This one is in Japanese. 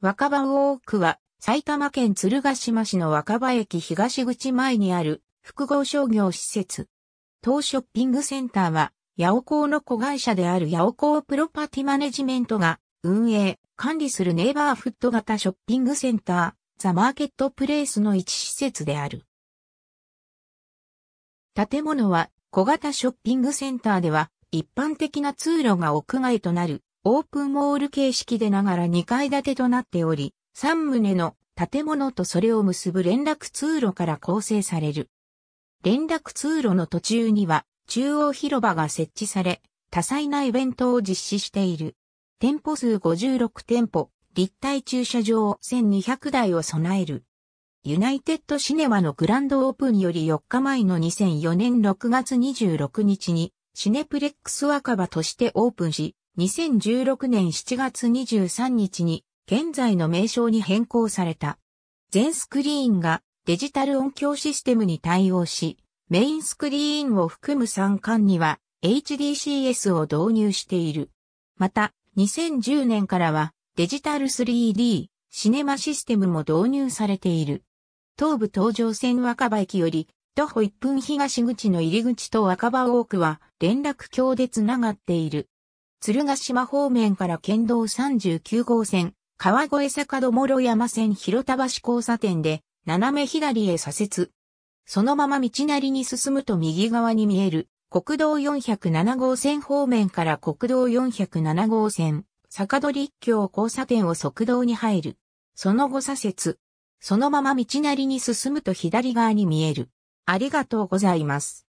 若葉ウォークは埼玉県鶴ヶ島市の若葉駅東口前にある複合商業施設。当ショッピングセンターは、ヤオコーの子会社であるヤオコープロパティマネジメントが運営、管理するネイバーフット型ショッピングセンター、ザ・マーケットプレイスの一施設である。建物は小型ショッピングセンターでは一般的な通路が屋外となるオープンモール形式でながら2階建てとなっており、3棟の建物とそれを結ぶ連絡通路から構成される。連絡通路の途中には中央広場が設置され、多彩なイベントを実施している。店舗数56店舗、立体駐車場1200台を備える。ユナイテッドシネマのグランドオープンより4日前の2004年6月26日にシネプレックス若葉としてオープンし、2016年7月23日に現在の名称に変更された。全スクリーンがデジタル音響システムに対応し、メインスクリーンを含む3巻には HDCS を導入している。また、2010年からはデジタル 3D、シネマシステムも導入されている。東武東上線若葉駅より徒歩1分東口の入り口と若葉多くは連絡橋でつながっている。鶴ヶ島方面から県道39号線、川越坂戸諸山線広田橋交差点で、斜め左へ左折。そのまま道なりに進むと右側に見える、国道407号線方面から国道407号線、坂戸立橋交差点を側道に入る。その後左折。そのまま道なりに進むと左側に見える。ありがとうございます。